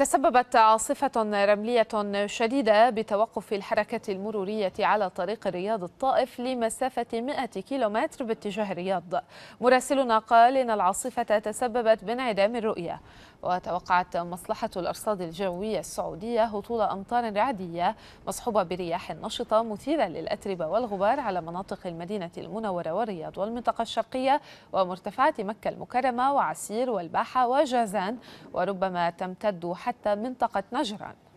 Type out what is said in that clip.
تسببت عاصفة رملية شديدة بتوقف الحركة المرورية على طريق الرياض الطائف لمسافة 100 كيلومتر باتجاه الرياض مراسلنا قال إن العاصفة تسببت بانعدام الرؤية وتوقعت مصلحة الأرصاد الجوية السعودية هطول أمطار رعدية مصحوبة برياح نشطة مثيرة للأتربة والغبار على مناطق المدينة المنورة والرياض والمنطقة الشرقية ومرتفعات مكة المكرمة وعسير والباحة وجازان وربما تمتد حتى حتى منطقة نجران